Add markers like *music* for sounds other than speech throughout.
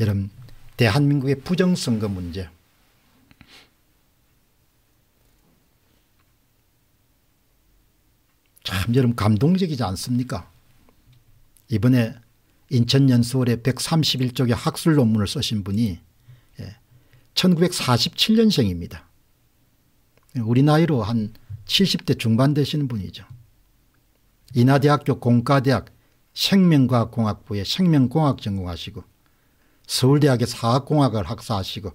여러분 대한민국의 부정선거 문제 참 여러분 감동적이지 않습니까 이번에 인천연수월에 131쪽의 학술 논문을 쓰신 분이 1947년생입니다. 예, 예, 우리 나이로 한 70대 중반 되시는 분이죠. 인하대학교 공과대학 생명과학공학부에 생명공학 전공하시고 서울대학의 사학공학을 학사하시고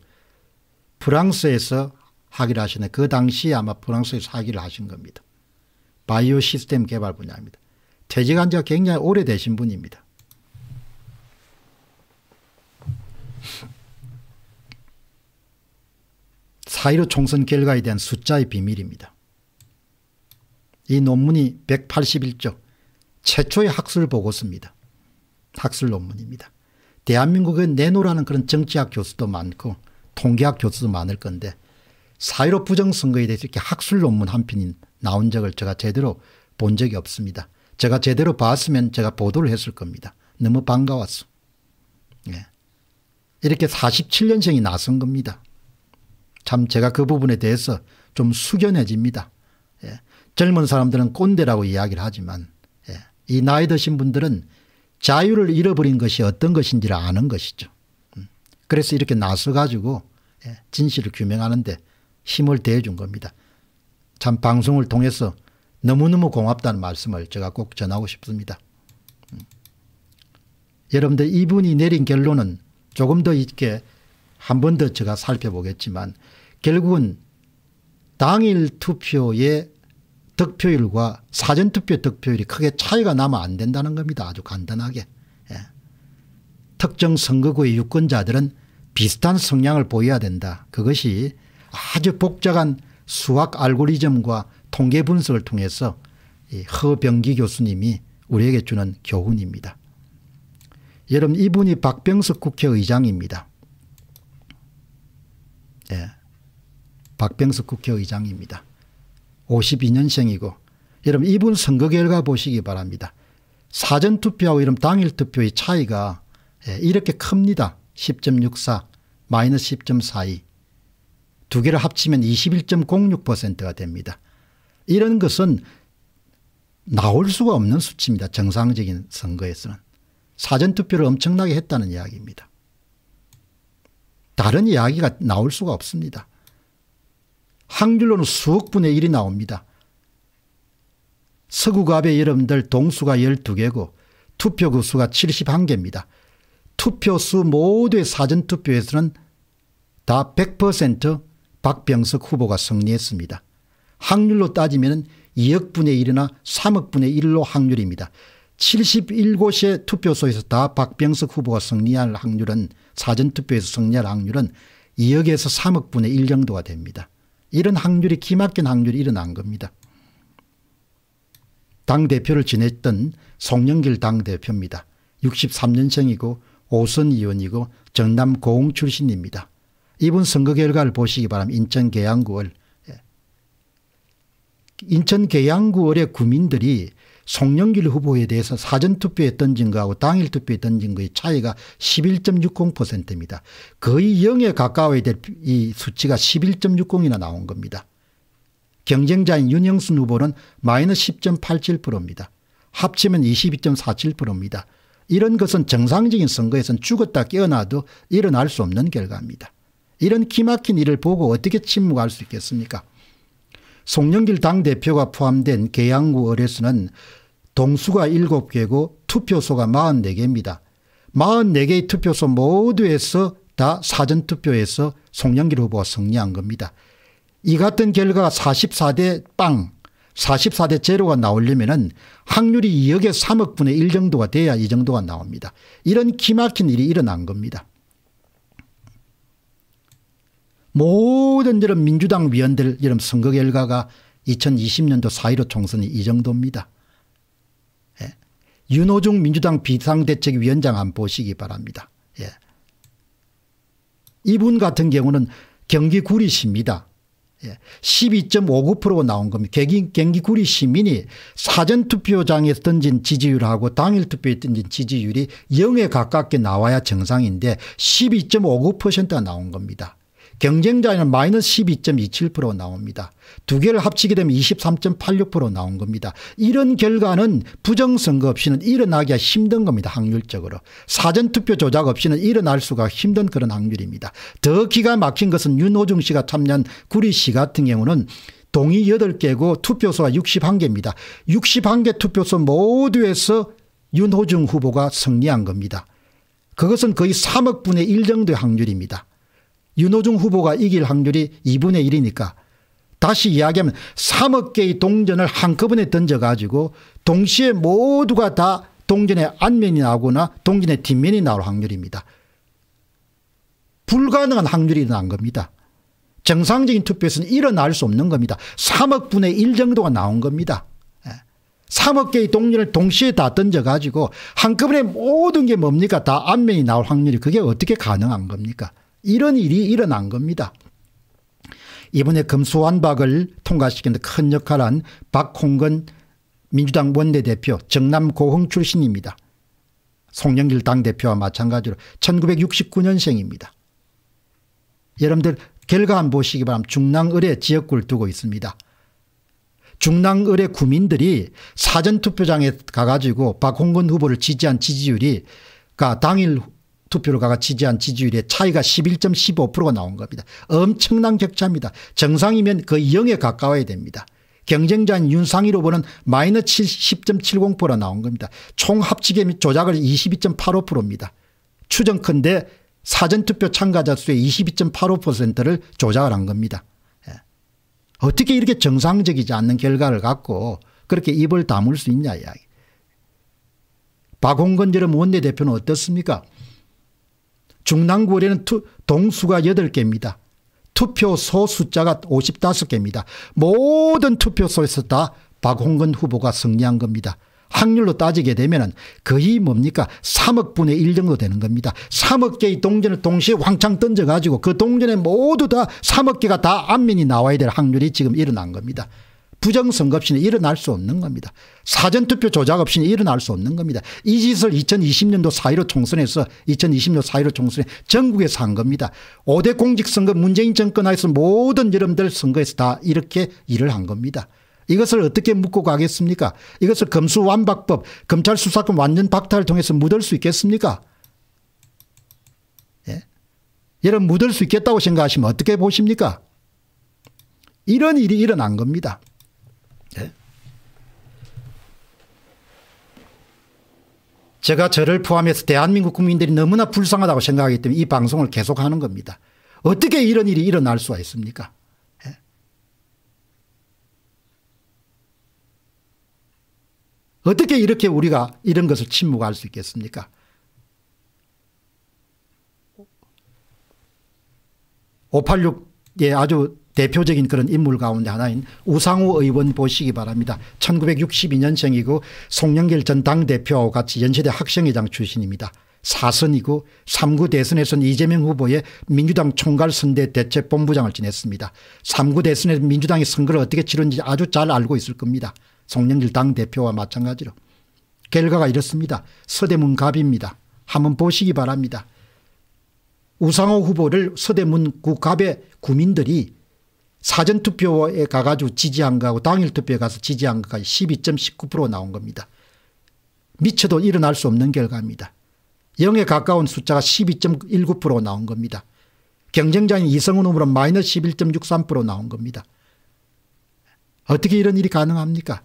프랑스에서 학위를 하시는그 당시에 아마 프랑스에서 학위를 하신 겁니다. 바이오 시스템 개발 분야입니다. 퇴직한 지가 굉장히 오래되신 분입니다. 사이로 총선 결과에 대한 숫자의 비밀입니다. 이 논문이 181조 최초의 학술 보고서입니다. 학술 논문입니다. 대한민국에 내놓으라는 그런 정치학 교수도 많고 통계학 교수도 많을 건데 사회로 부정선거에 대해서 이렇게 학술 논문 한 편이 나온 적을 제가 제대로 본 적이 없습니다. 제가 제대로 봤으면 제가 보도를 했을 겁니다. 너무 반가웠어. 예. 이렇게 47년생이 나선 겁니다. 참 제가 그 부분에 대해서 좀 숙연해집니다. 예. 젊은 사람들은 꼰대라고 이야기를 하지만 예. 이 나이 드신 분들은 자유를 잃어버린 것이 어떤 것인지를 아는 것이죠. 음. 그래서 이렇게 나서 가지고 예, 진실을 규명하는데 힘을 대해준 겁니다. 참 방송을 통해서 너무너무 고맙다는 말씀을 제가 꼭 전하고 싶습니다. 음. 여러분들 이분이 내린 결론은 조금 더 있게 한 번 더 제가 살펴보겠지만 결국은 당일 투표에 득표율과 사전투표 득표율이 크게 차이가 나면 안 된다는 겁니다. 아주 간단하게. 예. 특정 선거구의 유권자들은 비슷한 성향을 보여야 된다. 그것이 아주 복잡한 수학 알고리즘과 통계 분석을 통해서 허병기 교수님이 우리에게 주는 교훈입니다. 여러분 이분이 박병석 국회의장입니다. 예. 박병석 국회의장입니다. 52년생이고 여러분 이분 선거 결과 보시기 바랍니다. 사전투표하고 이런 당일투표의 차이가 예, 이렇게 큽니다. 10.64 마이너스 10.42 두 개를 합치면 21.06%가 됩니다. 이런 것은 나올 수가 없는 수치입니다. 정상적인 선거에서는. 사전투표를 엄청나게 했다는 이야기입니다. 다른 이야기가 나올 수가 없습니다. 확률로는 수억분의 1이 나옵니다. 서구갑의 여러분들 동수가 12개고 투표구 그 수가 71개입니다. 투표수 모두의 사전투표에서는 다 100% 박병석 후보가 승리했습니다. 확률로 따지면 2억분의 1이나 3억분의 1로 확률입니다. 71곳의 투표소에서 다 박병석 후보가 승리할 확률은 사전투표에서 승리할 확률은 2억에서 3억분의 1 정도가 됩니다. 이런 확률이 기막힌 확률이 일어난 겁니다. 당대표를 지냈던 송영길 당대표입니다. 63년생이고 오선 의원이고 전남 고흥 출신입니다. 이분 선거 결과를 보시기 바랍니다. 인천 계양구월. 예, 인천 계양구월의 구민들이 송영길 후보에 대해서 사전투표에 던진 거하고 당일 투표에 던진 거의 차이가 11.60%입니다. 거의 0에 가까워야 될 이 수치가 11.60이나 나온 겁니다. 경쟁자인 윤영순 후보는 마이너스 10.87%입니다. 합치면 22.47%입니다. 이런 것은 정상적인 선거에선 죽었다 깨어나도 일어날 수 없는 결과입니다. 이런 기막힌 일을 보고 어떻게 침묵할 수 있겠습니까? 송영길 당대표가 포함된 계양구 의뢰수는 동수가 7개고 투표소가 44개입니다. 44개의 투표소 모두에서 다 사전투표에서 송영길 후보가 승리한 겁니다. 이 같은 결과가 44대 빵 44대 제로가 나오려면 은 확률이 2억에 3억분의 1 정도가 돼야 이 정도가 나옵니다. 이런 기막힌 일이 일어난 겁니다. 모든 이런 민주당 위원들 이런 선거 결과가 2020년도 4.15 총선이 이 정도입니다. 윤호중 민주당 비상대책위원장 안 보시기 바랍니다. 예. 이분 같은 경우는 경기 구리시입니다. 예. 12.59%가 나온 겁니다. 경기, 경기 구리 시민이 사전투표장에서 던진 지지율하고 당일투표에 던진 지지율이 0에 가깝게 나와야 정상인데 12.59%가 나온 겁니다. 경쟁자에는 마이너스 12.27% 나옵니다. 두 개를 합치게 되면 23.86% 나온 겁니다. 이런 결과는 부정선거 없이는 일어나기가 힘든 겁니다. 확률적으로. 사전투표 조작 없이는 일어날 수가 힘든 그런 확률입니다. 더 기가 막힌 것은 윤호중 씨가 참여한 구리 씨 같은 경우는 동의 8개고 투표소가 61개입니다. 61개 투표소 모두에서 윤호중 후보가 승리한 겁니다. 그것은 거의 3억분의 1 정도의 확률입니다. 윤호중 후보가 이길 확률이 2분의 1이니까 다시 이야기하면 3억 개의 동전을 한꺼번에 던져가지고 동시에 모두가 다 동전의 안면이 나오거나 동전의 뒷면이 나올 확률입니다. 불가능한 확률이 난 겁니다. 정상적인 투표에서는 일어날 수 없는 겁니다. 3억 분의 1 정도가 나온 겁니다. 3억 예. 개의 동전을 동시에 다 던져가지고 한꺼번에 모든 게 뭡니까? 다 안면이 나올 확률이 그게 어떻게 가능한 겁니까? 이런 일이 일어난 겁니다. 이번에 금수완박을 통과시킨 큰 역할한 박홍근 민주당 원내대표 정남 고흥 출신입니다. 송영길 당대표와 마찬가지로 1969년생입니다. 여러분들 결과 한번 보시기 바랍니다. 중랑을에 지역구를 두고 있습니다. 중랑을의 구민들이 사전투표장에 가가지고 박홍근 후보를 지지한 지지율이 당일 투표가가 지지한 지지율의 차이가 11.15%가 나온 겁니다. 엄청난 격차입니다. 정상이면 거의 0에 가까워야 됩니다. 경쟁자인 윤상일 후보는 마이너스 10.70%로 나온 겁니다. 총 합치게 조작을 22.85%입니다. 추정컨대 사전투표 참가자 수의 22.85%를 조작을 한 겁니다. 예. 어떻게 이렇게 정상적이지 않는 결과를 갖고 그렇게 입을 다물 수 있냐 이야기. 박홍건처럼 원내대표는 어떻습니까? 중랑구에는 동수가 8개입니다. 투표소 숫자가 55개입니다. 모든 투표소에서 다 박홍근 후보가 승리한 겁니다. 확률로 따지게 되면 거의 뭡니까 3억 분의 1 정도 되는 겁니다. 3억 개의 동전을 동시에 왕창 던져가지고 그 동전에 모두 다 3억 개가 다 안면이 나와야 될 확률이 지금 일어난 겁니다. 부정선거 없이는 일어날 수 없는 겁니다. 사전투표 조작 없이는 일어날 수 없는 겁니다. 이 짓을 2020년도 4.15 총선에서 2020년 4.15 총선에 전국에서 한 겁니다. 5대 공직선거 문재인 정권 하에서 모든 여러분들 선거에서 다 이렇게 일을 한 겁니다. 이것을 어떻게 묻고 가겠습니까 이것을 검수완박법 검찰 수사권 완전 박탈을 통해서 묻을 수 있겠습니까 예? 여러분 묻을 수 있겠다고 생각하시면 어떻게 보십니까 이런 일이 일어난 겁니다 제가 저를 포함해서 대한민국 국민들이 너무나 불쌍하다고 생각하기 때문에 이 방송을 계속하는 겁니다. 어떻게 이런 일이 일어날 수가 있습니까? 예. 어떻게 이렇게 우리가 이런 것을 침묵할 수 있겠습니까? 5 8 6예 아주 대표적인 그런 인물 가운데 하나인 우상우 의원 보시기 바랍니다. 1962년생이고 송영길 전당대표와 같이 연세대 학생회장 출신입니다. 4선이고 3구 대선에서는 이재명 후보의 민주당 총괄선대 대책본부장을 지냈습니다. 3구 대선에 민주당이 선거를 어떻게 치른지 아주 잘 알고 있을 겁니다. 송영길 당대표와 마찬가지로. 결과가 이렇습니다. 서대문 갑입니다. 한번 보시기 바랍니다. 우상호 후보를 서대문 구갑의 구민들이 사전투표에 가가지고 지지한 거하고 당일투표에 가서 지지한 것까지 12.19% 나온 겁니다. 미쳐도 일어날 수 없는 결과입니다. 0에 가까운 숫자가 12.19% 나온 겁니다. 경쟁자인 이성훈 후보는 마이너스 11.63% 나온 겁니다. 어떻게 이런 일이 가능합니까?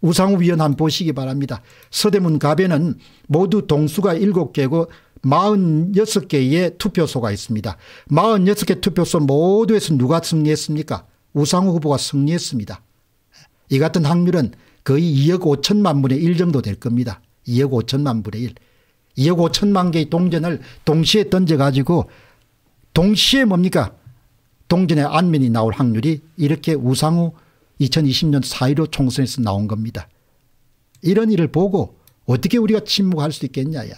우상우 위원 한 보시기 바랍니다. 서대문 가변은 모두 동수가 7개고 46개의 투표소가 있습니다. 46개 투표소 모두에서 누가 승리했습니까? 우상호 후보가 승리했습니다. 이 같은 확률은 거의 2억 5천만 분의 1 정도 될 겁니다. 2억 5천만 분의 1. 2억 5천만 개의 동전을 동시에 던져가지고 동시에 뭡니까? 동전의 안면이 나올 확률이 이렇게 우상호 2020년 4.15 총선에서 나온 겁니다. 이런 일을 보고 어떻게 우리가 침묵할 수 있겠냐. 야.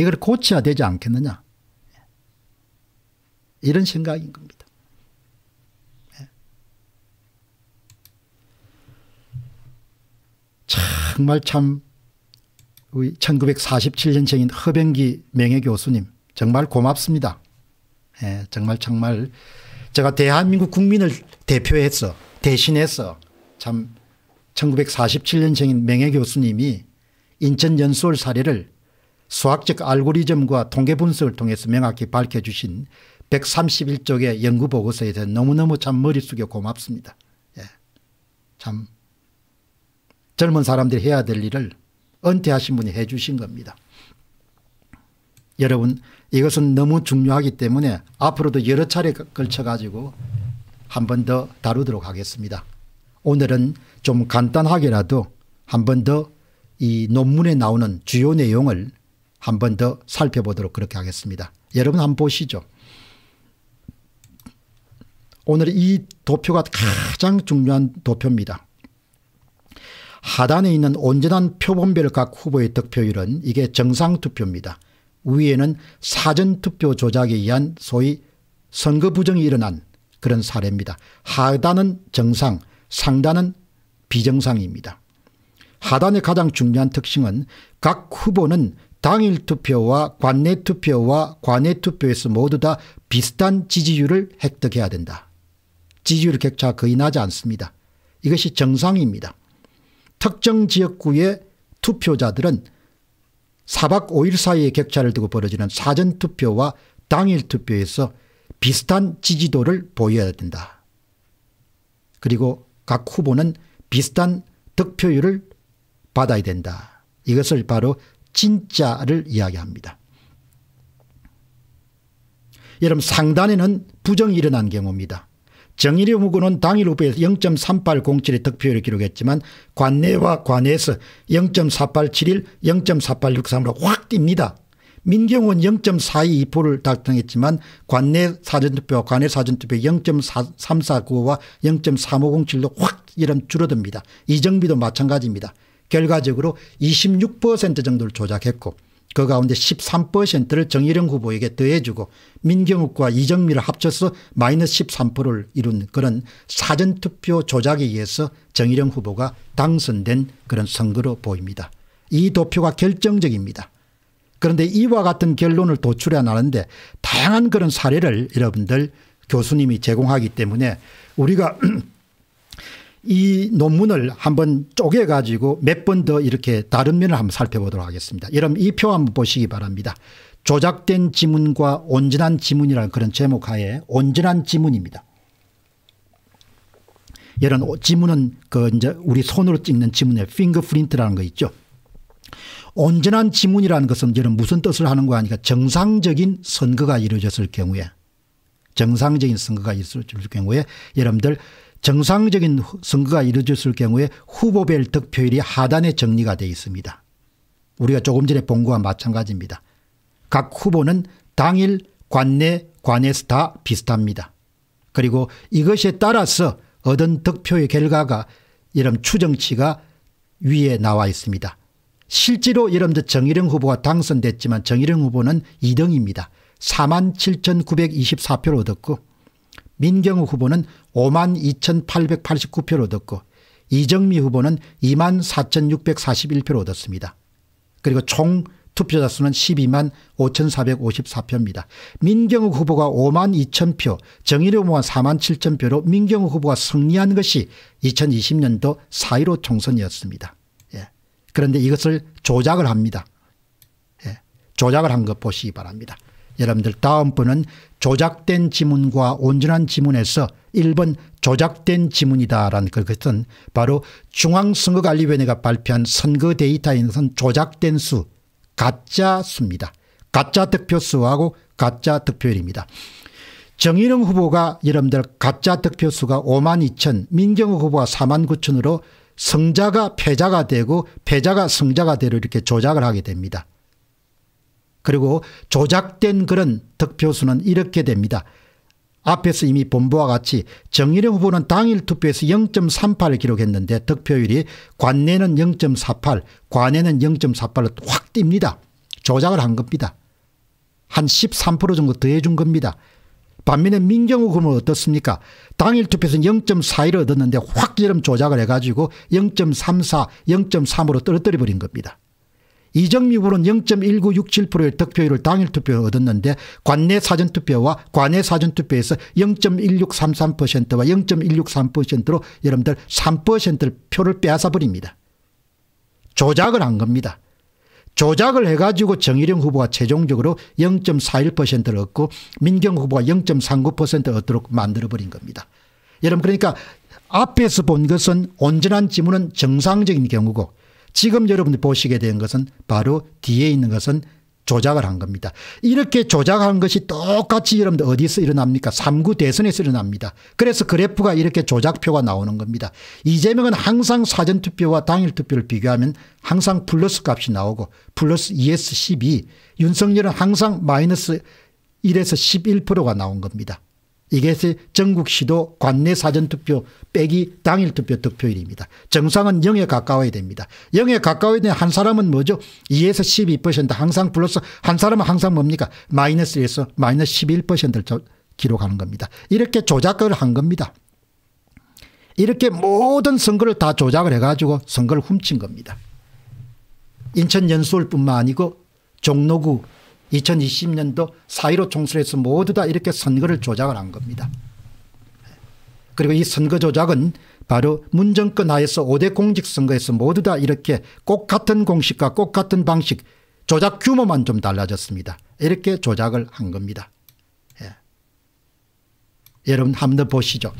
이걸 고쳐야 되지 않겠느냐. 이런 생각인 겁니다. 예. 정말 참 1947년생인 허병기 명예교수님 정말 고맙습니다. 예, 정말 정말 제가 대한민국 국민을 대표해서 대신해서 참 1947년생인 명예교수님이 인천 연수월 사례를 수학적 알고리즘과 통계 분석을 통해서 명확히 밝혀주신 131쪽의 연구 보고서에 대해 너무너무 참머릿속에 고맙습니다. 예. 참 젊은 사람들이 해야 될 일을 은퇴하신 분이 해 주신 겁니다. 여러분 이것은 너무 중요하기 때문에 앞으로도 여러 차례 걸쳐 가지고 한 번 더 다루도록 하겠습니다. 오늘은 좀 간단하게라도 한 번 더 이 논문에 나오는 주요 내용을 한번더 살펴보도록 그렇게 하겠습니다. 여러분 한 번 보시죠. 오늘 이 도표가 가장 중요한 도표입니다. 하단에 있는 온전한 표본별 각 후보의 득표율은 이게 정상투표입니다. 위에는 사전투표 조작에 의한 소위 선거 부정이 일어난 그런 사례입니다. 하단은 정상, 상단은 비정상입니다. 하단의 가장 중요한 특징은 각 후보는 당일 투표와 관내 투표와 관외 투표에서 모두 다 비슷한 지지율을 획득해야 된다. 지지율 격차가 거의 나지 않습니다. 이것이 정상입니다. 특정 지역구의 투표자들은 사박5일 사이의 격차를 두고 벌어지는 사전투표와 당일투표에서 비슷한 지지도를 보여야 된다. 그리고 각 후보는 비슷한 득표율을 받아야 된다. 이것을 바로 진짜를 이야기합니다. 여러분 상단에는 부정이 일어난 경우입니다. 정일의 무고는 당일 후보에서 0.3807의 득표율을 기록했지만 관내와 관에서 0.4871, 0.4863으로 확 뜁니다. 민경은 0.422%를 달성했지만 관내 사전투표와 관외 사전투표 0.349와 0.3507로 확 이런 줄어듭니다. 이정비도 마찬가지입니다. 결과적으로 26% 정도를 조작했고 그 가운데 13%를 정일영 후보에게 더해주고 민경욱과 이정미를 합쳐서 마이너스 13%를 이룬 그런 사전투표 조작에 의해서 정일영 후보가 당선된 그런 선거로 보입니다. 이 도표가 결정적입니다. 그런데 이와 같은 결론을 도출해 나는데 다양한 그런 사례를 여러분들 교수님이 제공하기 때문에 우리가 *clears throat* 이 논문을 한번 쪼개 가지고 몇 번 더 이렇게 다른 면을 한번 살펴보도록 하겠습니다. 여러분 이 표 한번 보시기 바랍니다. 조작된 지문과 온전한 지문이라는 그런 제목하에 온전한 지문입니다. 이런 지문은 그 이제 우리 손으로 찍는 지문에 핑거프린트라는 거 있죠. 온전한 지문이라는 것은 이런 무슨 뜻을 하는 거 아니까 정상적인 선거가 이루어졌을 경우에 정상적인 선거가 있을 경우에 여러분들 정상적인 선거가 이루어졌을 경우에 후보별 득표율이 하단에 정리가 되어 있습니다. 우리가 조금 전에 본 거와 마찬가지입니다. 각 후보는 당일 관내 관에서 다 비슷합니다. 그리고 이것에 따라서 얻은 득표의 결과가 이런 추정치가 위에 나와 있습니다. 실제로 여러분들 정일영 후보가 당선됐지만 정일영 후보는 2등입니다. 4 7,924표를 얻었고 민경욱 후보는 5만 2,889표를 얻었고 이정미 후보는 2만 4,641표를 얻었습니다. 그리고 총 투표자 수는 12만 5,454표입니다. 민경욱 후보가 5만 2천표, 정일호 후보가 4만 7천표로 민경욱 후보가 승리한 것이 2020년도 4.15 총선이었습니다. 예. 그런데 이것을 조작을 합니다. 예. 조작을 한 것 보시기 바랍니다. 여러분들 다음번은 조작된 지문과 온전한 지문에서 1번 조작된 지문이다라는 것은 바로 중앙선거관리위원회가 발표한 선거 데이터에선 조작된 수 가짜 수입니다. 가짜 득표수하고 가짜 득표율입니다. 정인웅 후보가 여러분들 가짜 득표수가 5만 2천 민경욱 후보가 4만 9천으로 성자가 패자가 되고 패자가 성자가 되로 이렇게 조작을 하게 됩니다. 그리고 조작된 그런 득표수는 이렇게 됩니다. 앞에서 이미 본부와 같이 정일영 후보는 당일 투표에서 0.38을 기록했는데 득표율이 관내는 0.48 관내는 0.48로 확 띕니다. 조작을 한 겁니다. 한 13% 정도 더해준 겁니다. 반면에 민경욱 후보는 어떻습니까 당일 투표에서 0.41을 얻었는데 확 이름 조작을 해가지고 0.34 0.3으로 떨어뜨려 버린 겁니다. 이정미 후보는 0.1967%의 득표율을 당일 투표를 얻었는데 관내 사전투표와 관외 사전투표에서 0.1633%와 0.163%로 여러분들 3%를 표를 빼앗아버립니다. 조작을 한 겁니다. 조작을 해가지고 정일영 후보가 최종적으로 0.41%를 얻고 민경 후보가 0.39%를 얻도록 만들어버린 겁니다. 여러분 그러니까 앞에서 본 것은 온전한 지문은 정상적인 경우고 지금 여러분들 이 보시게 된 것은 바로 뒤에 있는 것은 조작을 한 겁니다. 이렇게 조작한 것이 똑같이 여러분들 어디서 일어납니까? 3구 대선에서 일어납니다. 그래서 그래프가 이렇게 조작표가 나오는 겁니다. 이재명은 항상 사전투표와 당일투표를 비교하면 항상 플러스 값이 나오고 플러스 e s 12 윤석열은 항상 마이너스 1에서 11%가 나온 겁니다. 이것이 전국시도 관내 사전투표 빼기 당일 투표 득표율입니다. 정상은 0에 가까워야 됩니다. 0에 가까워야 되는 한 사람은 뭐죠? 2에서 12% 항상 플러스 한 사람은 항상 뭡니까? 마이너스 에서 마이너스 11%를 기록하는 겁니다. 이렇게 조작을 한 겁니다. 이렇게 모든 선거를 다 조작을 해가지고 선거를 훔친 겁니다. 인천 연수울뿐만 아니고 종로구 2020년도 4.15 총선에서 모두 다 이렇게 선거를 조작을 한 겁니다. 그리고 이 선거 조작은 바로 문정권 하에서 5대 공직선거에서 모두 다 이렇게 꼭 같은 공식과 꼭 같은 방식 조작 규모만 좀 달라졌습니다. 이렇게 조작을 한 겁니다. 예. 여러분 한번 보시죠.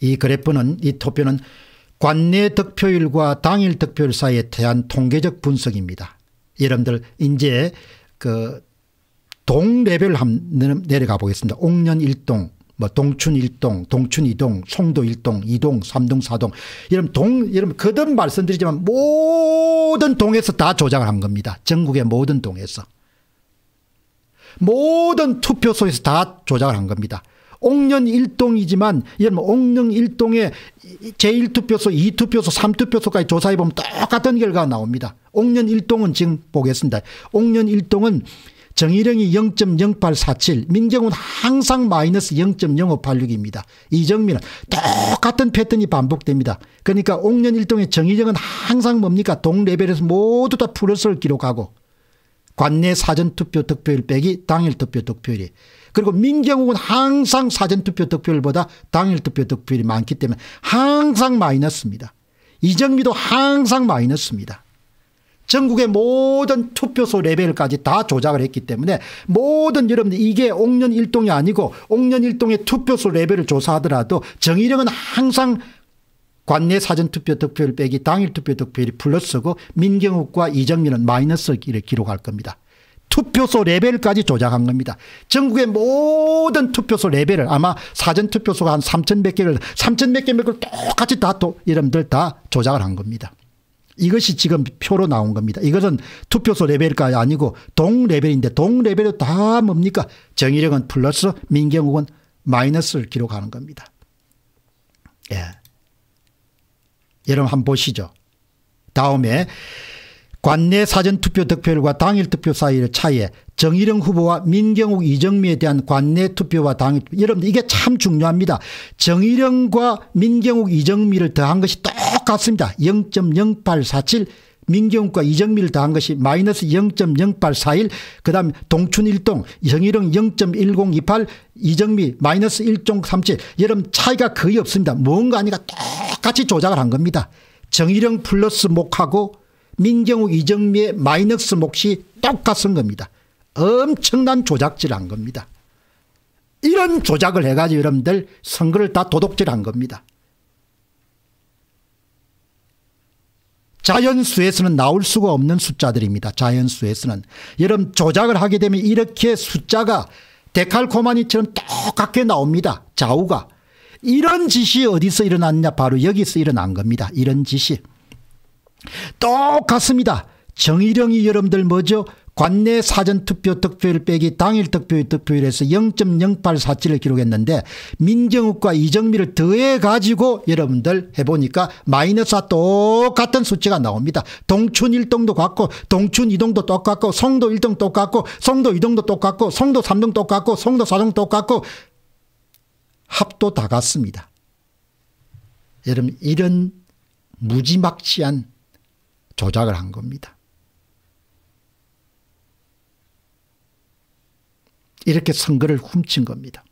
이 그래프는 이 토표는 관내 득표율과 당일 득표율 사이에 대한 통계적 분석입니다. 여러분들 이제 그 동레벨 한번 내려가 보겠습니다. 옥년 1동, 뭐 동춘 1동, 동춘 2동, 송도 1동, 2동, 3동, 4동. 여러분 동, 여러분 거듭 말씀드리지만 모든 동에서 다 조작을 한 겁니다. 전국의 모든 동에서. 모든 투표소에서 다 조작을 한 겁니다. 옥년 일동이지만 예를 옥년 일동에 제1투표소, 2투표소, 3투표소까지 조사해보면 똑같은 결과가 나옵니다. 옥년 일동은 지금 보겠습니다. 옥년 일동은 정일영이 0.0847, 민경훈 항상 마이너스 0.0586입니다. 이정민은 똑같은 패턴이 반복됩니다. 그러니까 옥년 일동의 정일영은 항상 뭡니까? 동레벨에서 모두 다 플러스를 기록하고 관내 사전투표 득표율 빼기 당일 투표 득표율이 그리고 민경욱은 항상 사전투표 득표율보다 당일 투표 득표율이 많기 때문에 항상 마이너스입니다. 이정미도 항상 마이너스입니다. 전국의 모든 투표소 레벨까지 다 조작을 했기 때문에 모든 여러분들 이게 옥년 일동이 아니고 옥년 일동의 투표소 레벨을 조사하더라도 정의령은 항상 관내 사전투표 득표율 빼기 당일 투표 득표율이 플러스고 민경욱과 이정민은 마이너스를 기록할 겁니다. 투표소 레벨까지 조작한 겁니다. 전국의 모든 투표소 레벨을 아마 사전투표소가 한 3천 몇 개를 3천 몇개몇 개를 똑같이 다 또, 이름들다 조작을 한 겁니다. 이것이 지금 표로 나온 겁니다. 이것은 투표소 레벨까지 아니고 동 레벨인데 동 레벨이 다 뭡니까? 정의력은 플러스 민경욱은 마이너스를 기록하는 겁니다. 예. 여러분 한번 보시죠. 다음에 관내 사전투표 득표율과 당일 투표 사이의 차이에 정일영 후보와 민경욱 이정미에 대한 관내 투표와 당일 투표. 여러분들 이게 참 중요합니다. 정일영과 민경욱 이정미를 더한 것이 똑같습니다. 0.0847 민경욱과 이정미를 더한 것이 마이너스 0.0841 그다음 동춘일동 정일영 0.1028 이정미 마이너스 1.37 여러분 차이가 거의 없습니다. 뭔가 아니가 똑같이 조작을 한 겁니다. 정일영 플러스 목하고 민경욱 이정미의 마이너스 몫이 똑같은 겁니다. 엄청난 조작질 한 겁니다. 이런 조작을 해가지고 여러분들 선거를 다 도둑질 한 겁니다. 자연수에서는 나올 수가 없는 숫자들입니다. 자연수에서는. 여러분 조작을 하게 되면 이렇게 숫자가 데칼코마니처럼 똑같게 나옵니다. 좌우가. 이런 짓이 어디서 일어났냐 바로 여기서 일어난 겁니다. 이런 짓이. 똑같습니다. 정의령이 여러분들 뭐죠? 관내 사전투표 득표율 빼기 당일 득표율 득표율에서 0.0847을 기록했는데 민경욱과 이정미를 더해 가지고 여러분들 해보니까 마이너스와 똑같은 수치가 나옵니다. 동춘 1동도 같고 동춘 2동도 똑같고 성도 1동 똑같고 성도 2동도 똑같고 성도 3동 똑같고 성도 4동 똑같고 합도 다 같습니다. 여러분 이런 무지막지한 조작을 한 겁니다. 이렇게 선거를 훔친 겁니다.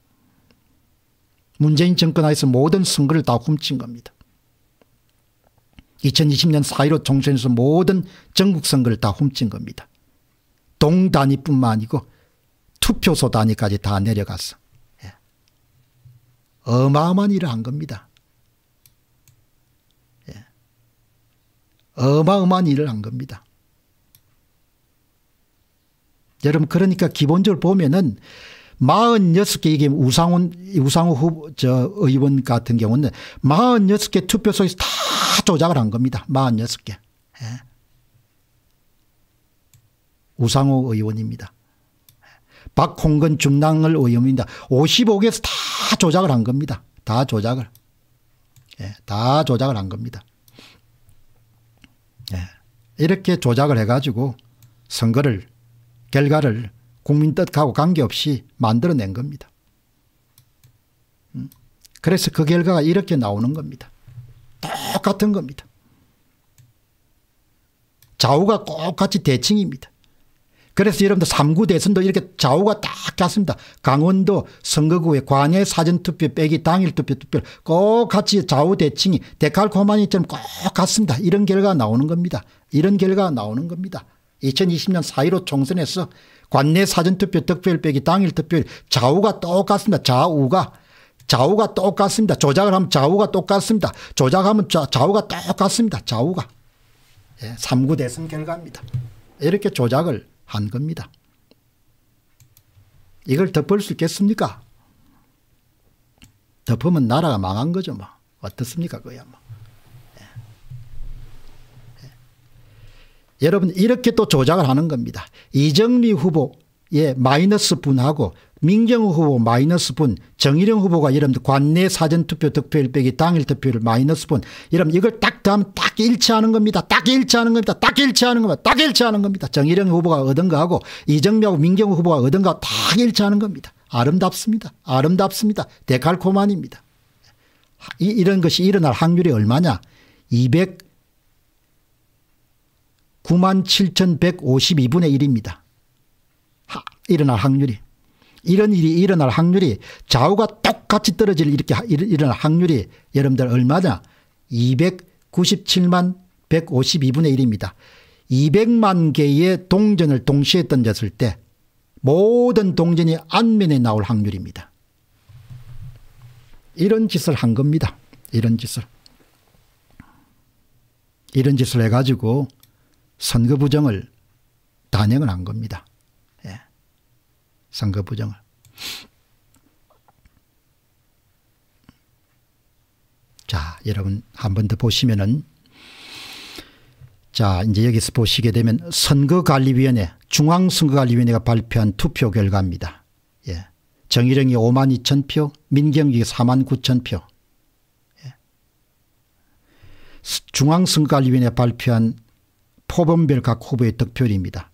문재인 정권 하에서 모든 선거를 다 훔친 겁니다. 2020년 4.15 총선에서 모든 전국 선거를 다 훔친 겁니다. 동단위뿐만 아니고 투표소 단위까지 다 내려갔어. 예, 어마어마한 일을 한 겁니다. 어마어마한 일을 한 겁니다. 여러분 그러니까 기본적으로 보면은 46개 이게 우상훈 우상호 후저 의원 같은 경우는 46개 투표소에서 다 조작을 한 겁니다. 46개. 예. 우상호 의원입니다. 박홍근 중랑을 의원입니다. 55개에서 다 조작을 한 겁니다. 다 조작을. 예, 다 조작을 한 겁니다. 이렇게 조작을 해가지고 선거를 결과를 국민 뜻하고 관계없이 만들어낸 겁니다. 음. 그래서 그 결과가 이렇게 나오는 겁니다. 똑같은 겁니다. 좌우가 똑같이 대칭입니다. 그래서 여러분들 3구 대선도 이렇게 좌우가 딱 같습니다. 강원도 선거구에 관외 사전투표 빼기 당일투표 투표 꼭 같이 좌우 대칭이 데칼코마니처럼 꼭 같습니다. 이런 결과가 나오는 겁니다. 이런 결과가 나오는 겁니다. 2020년 4.15 총선에서 관내 사전투표 득표율 빼기 당일 투표율 좌우가 똑같습니다. 좌우가 좌우가 똑같습니다. 조작을 하면 좌우가 똑같습니다. 조작하면 좌, 좌우가 똑같습니다. 좌우가. 예, 3구 대선 결과입니다. 이렇게 조작을 한 겁니다. 이걸 덮을 수 있겠습니까? 덮으면 나라가 망한 거죠. 뭐. 어떻습니까 그야말로. 뭐. 여러분 이렇게 또 조작을 하는 겁니다. 이정미 후보의 마이너스 분하고 민경우 후보 마이너스 분 정일영 후보가 이런 관내 사전투표 득표일 빼기 당일 투표율 마이너스 분 이러면 이걸 딱 더하면 딱 일치하는 겁니다. 딱 일치하는 겁니다. 딱 일치하는 겁니다. 딱 일치하는 겁니다. 정일영 후보가 얻은 거하고 이정미하고 민경우 후보가 얻은 거딱 일치하는 겁니다. 아름답습니다. 아름답습니다. 데칼코만입니다. 이, 이런 것이 일어날 확률이 얼마냐 200 97,152분의 1입니다. 하, 일어날 확률이. 이런 일이 일어날 확률이 좌우가 똑같이 떨어질 이렇게 일어날 확률이 여러분들 얼마냐? 297만 152분의 1입니다. 200만 개의 동전을 동시에 던졌을 때 모든 동전이 안면에 나올 확률입니다. 이런 짓을 한 겁니다. 이런 짓을. 이런 짓을 해가지고 선거 부정을 단행을 한 겁니다. 예. 선거 부정을. 자, 여러분 한 번 더 보시면은 자, 이제 여기서 보시게 되면 선거관리위원회, 중앙선거관리위원회가 발표한 투표 결과입니다. 예. 정의령이 5만 2천 표, 민경이 4만 9천 표. 예. 중앙선거관리위원회 발표한 포범별 각 후보의 득표율입니다.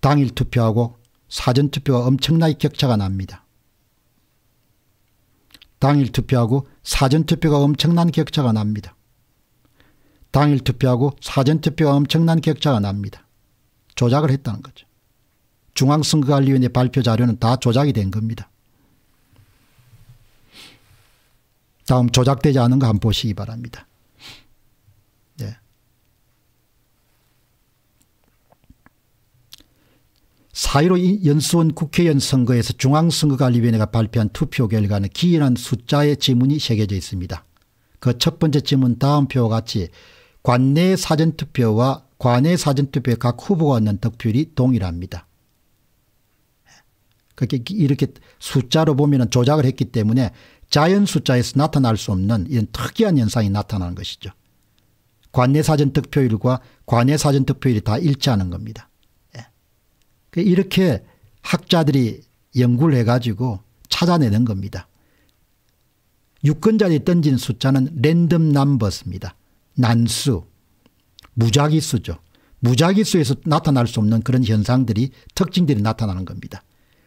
당일 투표하고 사전 투표가 엄청나게 격차가 납니다. 당일 투표하고 사전 투표가 엄청난 격차가 납니다. 당일 투표하고 사전 투표가 엄청난 격차가 납니다. 조작을 했다는 거죠. 중앙선거관리위원회 발표 자료는 다 조작이 된 겁니다. 다음 조작되지 않은 거 한번 보시기 바랍니다. 4.15 연수원 국회의원 선거에서 중앙선거관리위원회가 발표한 투표 결과는 기인한 숫자의 지문이 새겨져 있습니다. 그 첫 번째 지문 다음표와 같이 관내 사전투표와 관내 사전투표에 각 후보가 얻는 득표율이 동일합니다. 그렇게 이렇게 숫자로 보면 조작을 했기 때문에 자연 숫자에서 나타날 수 없는 이런 특이한 현상이 나타나는 것이죠. 관내 사전 득표율과 관내 사전 득표율이 다 일치하는 겁니다. 그 이렇게 학자들이 연구를 해가지고 찾아내는 겁니다. 유권자들이 던진 숫자는 랜덤 넘버스입니다. 난수, 무작위수죠. 무작위수에서 나타날 수 없는 그런 현상들이 특징들이 나타나는 겁니다.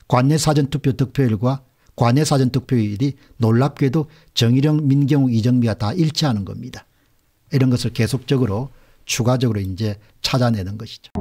관내 사전투표 득표율과 관내 사전투표율이 놀랍게도 정일영, 민경욱, 이정미가 다 일치하는 겁니다. 이런 것을 계속적으로 추가적으로 이제 찾아내는 것이죠.